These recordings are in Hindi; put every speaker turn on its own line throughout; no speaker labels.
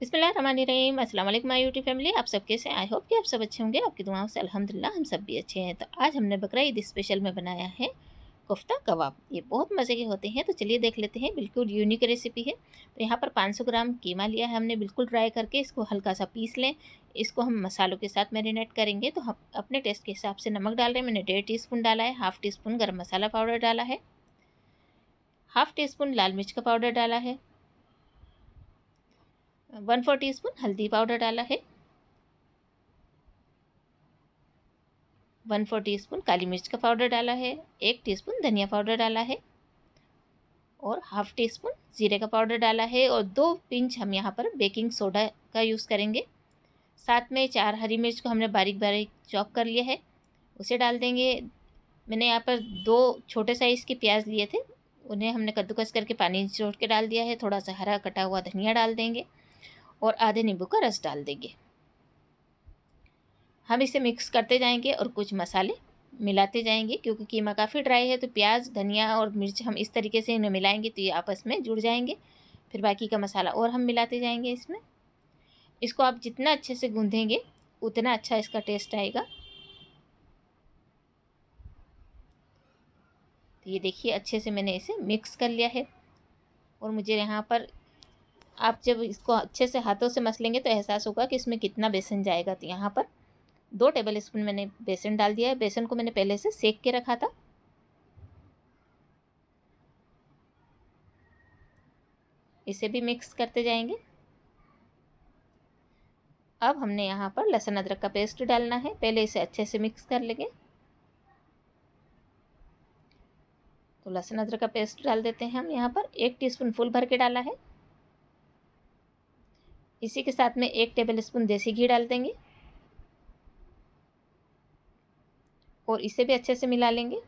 बिस्मिल्लाम अस्सलाम वालेकुम माय यूट्यूब फैमिली आप सब कैसे आई होप कि आप सब अच्छे होंगे आपकी दुआओं से अल्हम्दुलिल्लाह हम सब भी अच्छे हैं तो आज हमने बकरा ईद स्पेशल में बनाया है कोफ्ता कबाब ये बहुत मज़े के होते हैं तो चलिए देख लेते हैं बिल्कुल यूनिक रेसिपी है तो यहाँ पर 500 ग्राम कीमा लिया है हमने बिल्कुल ड्राई करके इसको हल्का सा पीस लें इसको हम मसालों के साथ मैरिनेट करेंगे तो हम अपने टेस्ट के हिसाब से नमक डाल रहे हैं मैंने डेढ़ टी स्पून डाला है हाफ़ टी स्पून गर्म मसाला पाउडर डाला है हाफ़ टी स्पून लाल मिर्च का पाउडर डाला है वन फोर टी स्पून हल्दी पाउडर डाला है वन फोर टी स्पून काली मिर्च का पाउडर डाला है एक टी स्पून धनिया पाउडर डाला है और हाफ टी स्पून जीरे का पाउडर डाला है और दो पिंच हम यहाँ पर बेकिंग सोडा का यूज़ करेंगे साथ में चार हरी मिर्च को हमने बारीक बारीक चॉप कर लिया है उसे डाल देंगे मैंने यहाँ पर दो छोटे साइज़ के प्याज लिए थे उन्हें हमने कद्दूकस करके पानी छोड़ के डाल दिया है थोड़ा सा हरा कटा हुआ धनिया डाल देंगे और आधे नींबू का रस डाल देंगे हम इसे मिक्स करते जाएंगे और कुछ मसाले मिलाते जाएंगे क्योंकि कीमा काफ़ी ड्राई है तो प्याज धनिया और मिर्च हम इस तरीके से इन्हें मिलाएंगे तो ये आपस में जुड़ जाएंगे फिर बाकी का मसाला और हम मिलाते जाएंगे इसमें इसको आप जितना अच्छे से गूंधेंगे उतना अच्छा इसका टेस्ट आएगा तो ये देखिए अच्छे से मैंने इसे मिक्स कर लिया है और मुझे यहाँ पर आप जब इसको अच्छे से हाथों से मस लेंगे तो एहसास होगा कि इसमें कितना बेसन जाएगा तो यहाँ पर दो टेबल स्पून मैंने बेसन डाल दिया है बेसन को मैंने पहले से सेक के रखा था इसे भी मिक्स करते जाएंगे अब हमने यहाँ पर लहसुन अदरक का पेस्ट डालना है पहले इसे अच्छे से मिक्स कर लेंगे तो लहसुन अदरक का पेस्ट डाल देते हैं हम यहाँ पर एक टीस्पून फुल भर के डाला है इसी के साथ में एक टेबल स्पून देसी घी डाल देंगे और इसे भी अच्छे से मिला लेंगे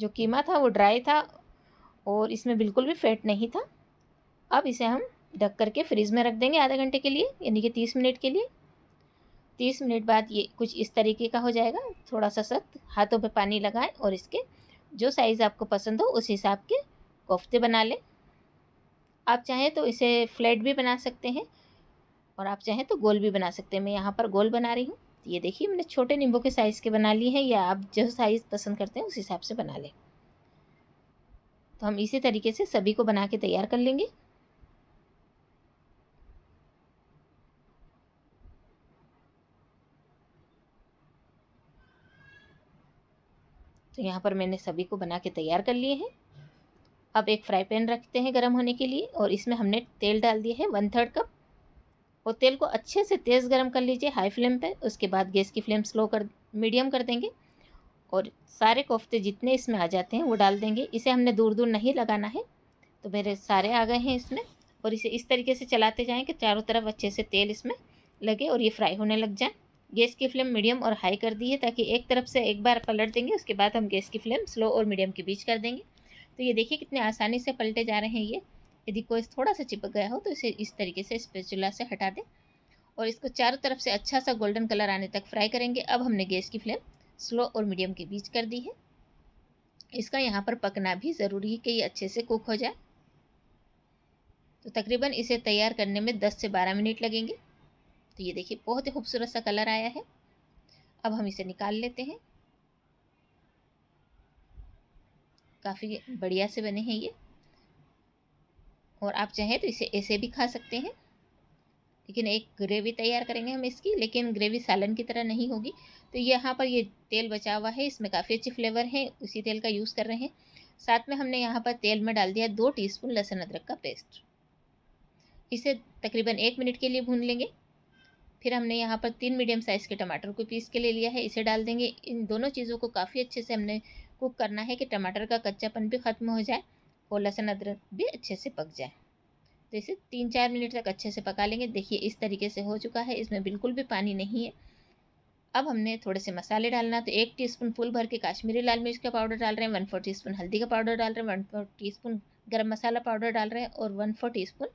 जो कीमा था वो ड्राई था और इसमें बिल्कुल भी फैट नहीं था अब इसे हम ढक करके फ्रिज में रख देंगे आधे घंटे के लिए यानी कि तीस मिनट के लिए तीस मिनट बाद ये कुछ इस तरीके का हो जाएगा थोड़ा सा सख्त हाथों पे पानी लगाएं और इसके जो साइज़ आपको पसंद हो उस हिसाब के कोफ्ते बना लें आप चाहें तो इसे फ्लैट भी बना सकते हैं और आप चाहें तो गोल भी बना सकते हैं मैं यहाँ पर गोल बना रही हूँ ये देखिए मैंने छोटे नींबू के साइज़ के बना लिए हैं या आप जो साइज़ पसंद करते हैं उस हिसाब से बना लें तो हम इसी तरीके से सभी को बना के तैयार कर लेंगे तो यहाँ पर मैंने सभी को बना के तैयार कर लिए हैं अब एक फ्राई पैन रखते हैं गर्म होने के लिए और इसमें हमने तेल डाल दिया है वन थर्ड कप और तेल को अच्छे से तेज़ गर्म कर लीजिए हाई फ्लेम पे उसके बाद गैस की फ्लेम स्लो कर मीडियम कर देंगे और सारे कोफ्ते जितने इसमें आ जाते हैं वो डाल देंगे इसे हमने दूर दूर नहीं लगाना है तो मेरे सारे आ गए हैं इसमें और इसे इस तरीके से चलाते जाएँ कि चारों तरफ अच्छे से तेल इसमें लगे और ये फ्राई होने लग जाए गैस की फ्लेम मीडियम और हाई कर दी है ताकि एक तरफ से एक बार पलट देंगे उसके बाद हम गैस की फ्लेम स्लो और मीडियम के बीच कर देंगे तो ये देखिए कितने आसानी से पलटे जा रहे हैं ये यदि कोई थोड़ा सा चिपक गया हो तो इसे इस तरीके से स्पेचुला से हटा दें और इसको चारों तरफ से अच्छा सा गोल्डन कलर आने तक फ्राई करेंगे अब हमने गैस की फ्लेम स्लो और मीडियम के बीच कर दी है इसका यहाँ पर पकना भी ज़रूरी है कि ये अच्छे से कुक हो जाए तो तकरीबन इसे तैयार करने में 10 से 12 मिनट लगेंगे तो ये देखिए बहुत ही खूबसूरत सा कलर आया है अब हम इसे निकाल लेते हैं काफ़ी बढ़िया से बने हैं ये और आप चाहें तो इसे ऐसे भी खा सकते हैं लेकिन एक ग्रेवी तैयार करेंगे हम इसकी लेकिन ग्रेवी सालन की तरह नहीं होगी तो यहाँ पर ये तेल बचा हुआ है इसमें काफ़ी अच्छे फ्लेवर हैं उसी तेल का यूज़ कर रहे हैं साथ में हमने यहाँ पर तेल में डाल दिया दो टीस्पून लहसुन अदरक का पेस्ट इसे तकरीबन एक मिनट के लिए भून लेंगे फिर हमने यहाँ पर तीन मीडियम साइज़ के टमाटर को पीस के ले लिया है इसे डाल देंगे इन दोनों चीज़ों को काफ़ी अच्छे से हमने कुक करना है कि टमाटर का कच्चापन भी ख़त्म हो जाए और लहसुन अदरक भी अच्छे से पक जाए तो इसे तीन चार मिनट तक अच्छे से पका लेंगे देखिए इस तरीके से हो चुका है इसमें बिल्कुल भी पानी नहीं है अब हमने थोड़े से मसाले डालना तो एक टीस्पून फुल भर के काश्मीरी लाल मिर्च का पाउडर डाल रहे हैं वन फोर टी हल्दी का पाउडर डाल रहे हैं वन फोर टी गरम मसाला पाउडर डाल रहे हैं और वन फोर टी स्पून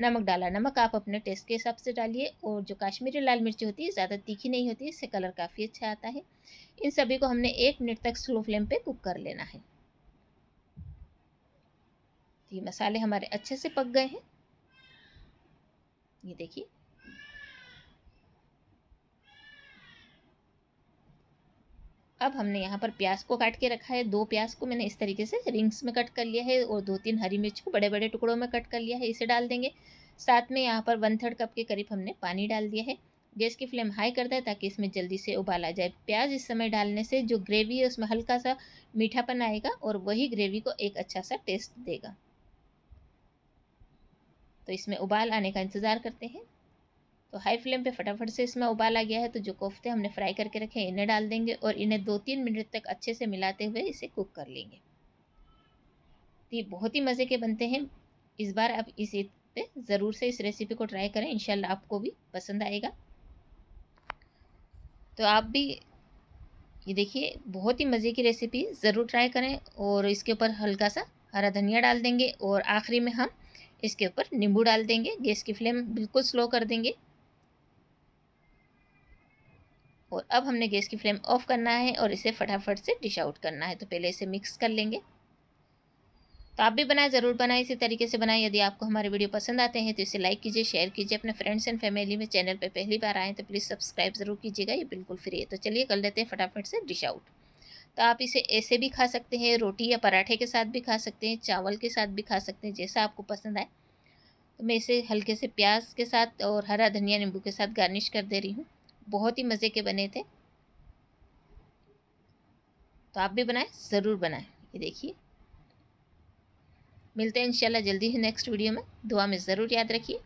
नमक डाला नमक आप अपने टेस्ट के हिसाब से डालिए और जो काश्मीरी लाल मिर्ची होती है ज़्यादा तीखी नहीं होती इससे कलर काफ़ी अच्छा आता है इन सभी को हमने एक मिनट तक स्लो फ्लेम पे कुक कर लेना है ये मसाले हमारे अच्छे से पक गए हैं ये देखिए अब हमने यहाँ पर प्याज को काट के रखा है दो प्याज को मैंने इस तरीके से रिंग्स में कट कर लिया है और दो तीन हरी मिर्च को बड़े बड़े टुकड़ों में कट कर लिया है इसे डाल देंगे साथ में यहाँ पर वन थर्ड कप के करीब हमने पानी डाल दिया है गैस की फ्लेम हाई कर दें ताकि इसमें जल्दी से उबाल आ जाए प्याज इस समय डालने से जो ग्रेवी है उसमें हल्का सा मीठापन आएगा और वही ग्रेवी को एक अच्छा सा टेस्ट देगा तो इसमें उबाल आने का इंतज़ार करते हैं तो हाई फ्लेम पे फटाफट से इसमें उबाला गया है तो जो कोफ्ते हमने फ्राई करके रखे हैं इन्हें डाल देंगे और इन्हें दो तीन मिनट तक अच्छे से मिलाते हुए इसे कुक कर लेंगे तो ये बहुत ही मज़े के बनते हैं इस बार आप इस ईद पे ज़रूर से इस रेसिपी को ट्राई करें इनशाला आपको भी पसंद आएगा तो आप भी ये देखिए बहुत ही मज़े की रेसिपी ज़रूर ट्राई करें और इसके ऊपर हल्का सा हरा धनिया डाल देंगे और आखिरी में हम इसके ऊपर नींबू डाल देंगे गैस की फ्लेम बिल्कुल स्लो कर देंगे और अब हमने गैस की फ्लेम ऑफ करना है और इसे फटाफट से डिश आउट करना है तो पहले इसे मिक्स कर लेंगे तो आप भी बनाए ज़रूर बनाए इसी तरीके से बनाए यदि आपको हमारे वीडियो पसंद आते हैं तो इसे लाइक कीजिए शेयर कीजिए अपने फ्रेंड्स एंड फैमिली में चैनल पर पहली बार आएँ तो प्लीज़ सब्सक्राइब ज़रूर कीजिएगा ये बिल्कुल फ्री है तो चलिए कर लेते हैं फटाफट से डिश आउट तो आप इसे ऐसे भी खा सकते हैं रोटी या पराठे के साथ भी खा सकते हैं चावल के साथ भी खा सकते हैं जैसा आपको पसंद आए तो मैं इसे हल्के से प्याज के साथ और हरा धनिया नींबू के साथ गार्निश कर दे रही हूँ बहुत ही मज़े के बने थे तो आप भी बनाएं ज़रूर बनाएं ये देखिए मिलते हैं इंशाल्लाह जल्दी ही नेक्स्ट वीडियो में दुआ में ज़रूर याद रखिए